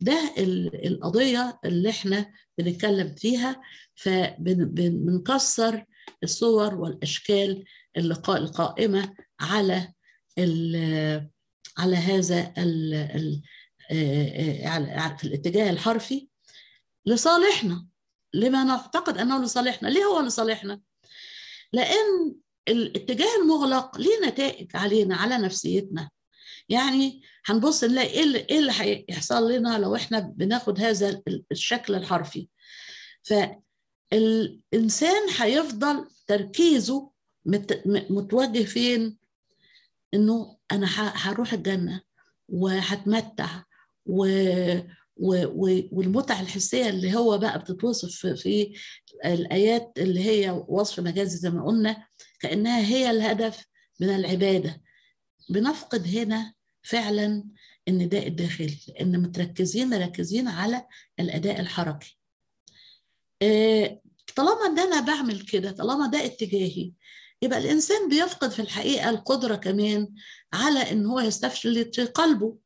ده القضية اللي احنا بنتكلم فيها فبنكسر الصور والأشكال اللي القائمة على على هذا في الاتجاه الحرفي لصالحنا لما نعتقد انه لصالحنا ليه هو لصالحنا لان الاتجاه المغلق ليه نتائج علينا على نفسيتنا يعني هنبص نلاقي ايه اللي, إيه اللي هيحصل لنا لو احنا بناخد هذا الشكل الحرفي فالانسان هيفضل تركيزه متوجه فين انه انا هروح الجنه وهتمتع و... و... و... الحسيه اللي هو بقى بتتوصف في الايات اللي هي وصف مجازي زي ما قلنا كانها هي الهدف من العباده بنفقد هنا فعلا النداء الداخلي لان متركزين مركزين على الاداء الحركي آه، طالما ان انا بعمل كده طالما ده اتجاهي يبقى الانسان بيفقد في الحقيقه القدره كمان على ان هو في قلبه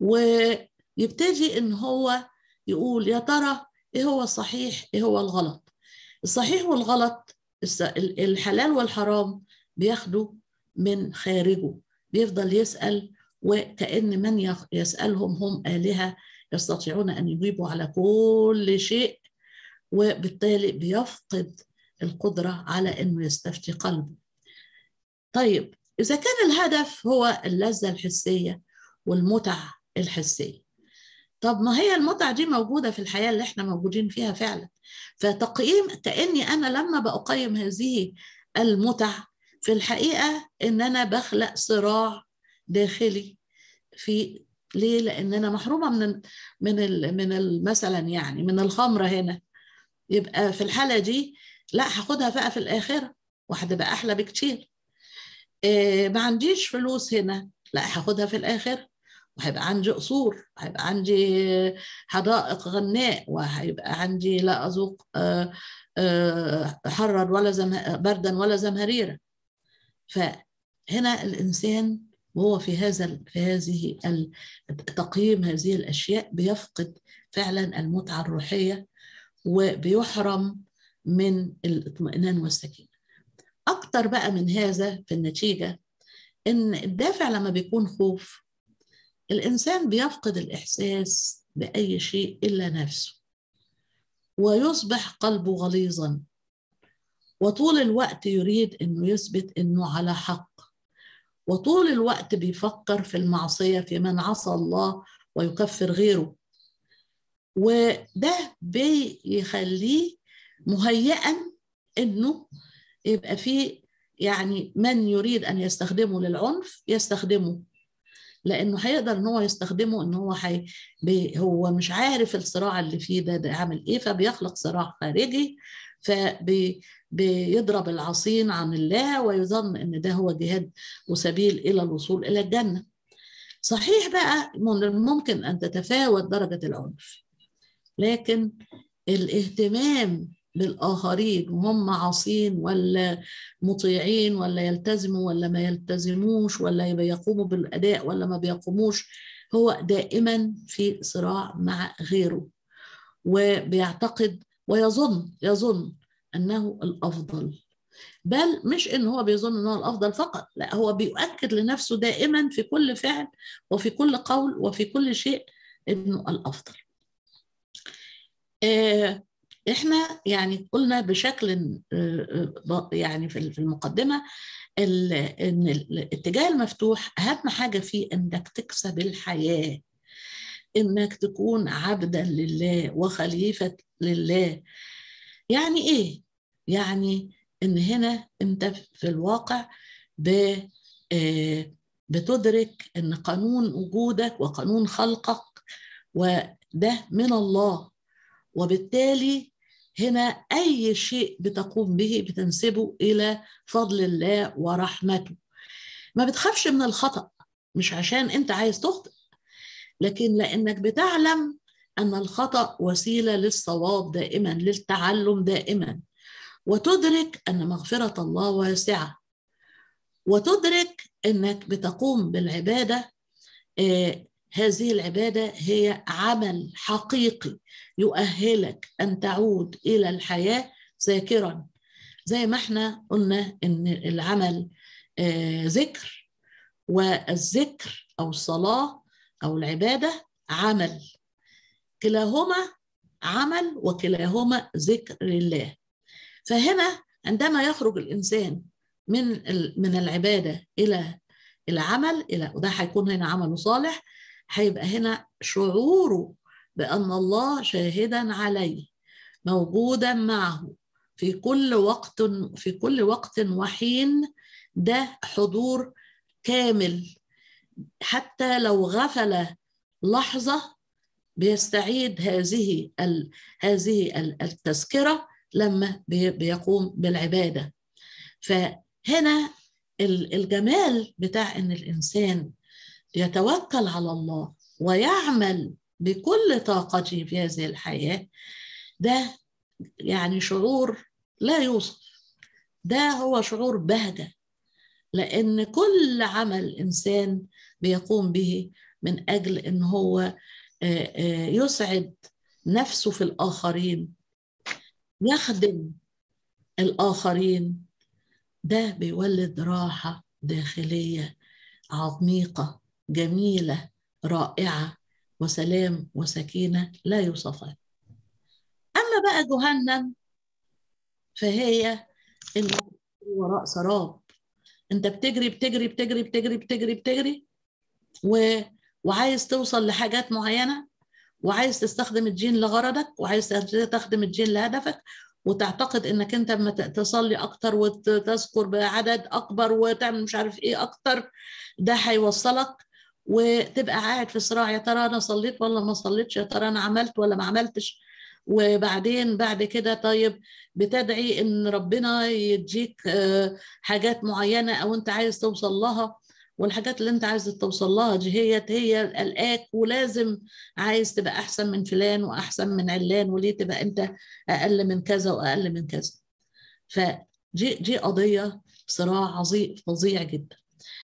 ويبتدي ان هو يقول يا ترى ايه هو الصحيح ايه هو الغلط الصحيح والغلط الحلال والحرام بياخدوا من خارجه بيفضل يسأل وكأن من يسألهم هم آلهة يستطيعون أن يجيبوا على كل شيء وبالتالي بيفقد القدرة على أنه يستفتي قلبه طيب إذا كان الهدف هو اللذة الحسية والمتع الحسية طب ما هي المتع دي موجودة في الحياة اللي احنا موجودين فيها فعلا فتقييم كأني أنا لما بأقيم هذه المتع في الحقيقه ان انا بخلق صراع داخلي في ليه لان انا محرومه من من من مثلا يعني من الخمره هنا يبقى في الحاله دي لا هاخدها بقى في الاخره وهتبقى احلى بكتير إيه ما عنديش فلوس هنا لا هاخدها في الاخره وهيبقى عندي قصور هيبقى عندي حدائق غناء وهيبقى عندي لا اذوق آه، آه، حرا ولا بردا ولا زمهريره فهنا الإنسان وهو في هذا في هذه تقييم هذه الأشياء بيفقد فعلا المتعة الروحية وبيحرم من الاطمئنان والسكينة أكتر بقى من هذا في النتيجة إن الدافع لما بيكون خوف الإنسان بيفقد الإحساس بأي شيء إلا نفسه ويصبح قلبه غليظا وطول الوقت يريد انه يثبت انه على حق وطول الوقت بيفكر في المعصيه في من عصى الله ويكفر غيره وده بيخليه مهيئا انه يبقى في يعني من يريد ان يستخدمه للعنف يستخدمه لانه هيقدر ان هو يستخدمه ان هو حي... هو مش عارف الصراع اللي فيه ده ده عامل ايه فبيخلق صراع خارجي فبيضرب العصين عن الله ويظن ان ده هو جهاد وسبيل الى الوصول الى الجنه صحيح بقى من الممكن ان تتفاوت درجه العنف لكن الاهتمام بالاخرين وهم عاصين ولا مطيعين ولا يلتزموا ولا ما يلتزموش ولا بيقوموا بالاداء ولا ما بيقوموش هو دائما في صراع مع غيره وبيعتقد ويظن يظن انه الافضل بل مش ان هو بيظن انه هو الافضل فقط لا هو بيؤكد لنفسه دائما في كل فعل وفي كل قول وفي كل شيء انه الافضل آه، احنا يعني قلنا بشكل آه، آه، يعني في المقدمه ان الاتجاه المفتوح اهم حاجه فيه انك تكسب الحياه انك تكون عبدا لله وخليفه لله يعني ايه يعني ان هنا انت في الواقع ب آه، بتدرك ان قانون وجودك وقانون خلقك وده من الله وبالتالي هنا اي شيء بتقوم به بتنسبه الى فضل الله ورحمته ما بتخافش من الخطا مش عشان انت عايز تخطئ لكن لانك بتعلم ان الخطا وسيله للصواب دائما للتعلم دائما وتدرك ان مغفره الله واسعه وتدرك انك بتقوم بالعباده آه هذه العباده هي عمل حقيقي يؤهلك ان تعود الى الحياه ذاكرا زي ما احنا قلنا ان العمل آه ذكر والذكر او الصلاه أو العبادة عمل كلاهما عمل وكلاهما ذكر لله فهنا عندما يخرج الإنسان من من العبادة إلى العمل إلى وده هيكون هنا عمل صالح هيبقى هنا شعوره بأن الله شاهدا عليه موجودا معه في كل وقت في كل وقت وحين ده حضور كامل حتى لو غفل لحظه بيستعيد هذه هذه التذكره لما بيقوم بالعباده فهنا الجمال بتاع ان الانسان يتوكل على الله ويعمل بكل طاقته في هذه الحياه ده يعني شعور لا يوصف ده هو شعور بهجه لان كل عمل انسان بيقوم به من أجل أن هو آه، آه، يسعد نفسه في الآخرين يخدم الآخرين ده بيولد راحة داخلية عميقة جميلة رائعة وسلام وسكينة لا يوصفها أما بقى جهنم فهي وراء سراب انت بتجري بتجري بتجري بتجري بتجري بتجري و... وعايز توصل لحاجات معينه وعايز تستخدم الجين لغرضك وعايز تستخدم الجين لهدفك وتعتقد انك انت لما تصلي اكتر وتذكر بعدد اكبر وتعمل مش عارف ايه اكتر ده هيوصلك وتبقى قاعد في صراع يا ترى انا صليت ولا ما صليتش يا ترى انا عملت ولا ما عملتش وبعدين بعد كده طيب بتدعي ان ربنا يديك آه، حاجات معينه او انت عايز توصل لها والحاجات اللي انت عايز توصل لها دي هي هي قلقاك ولازم عايز تبقى احسن من فلان واحسن من علان وليه تبقى انت اقل من كذا واقل من كذا فدي دي قضيه صراع عظيم فظيع جدا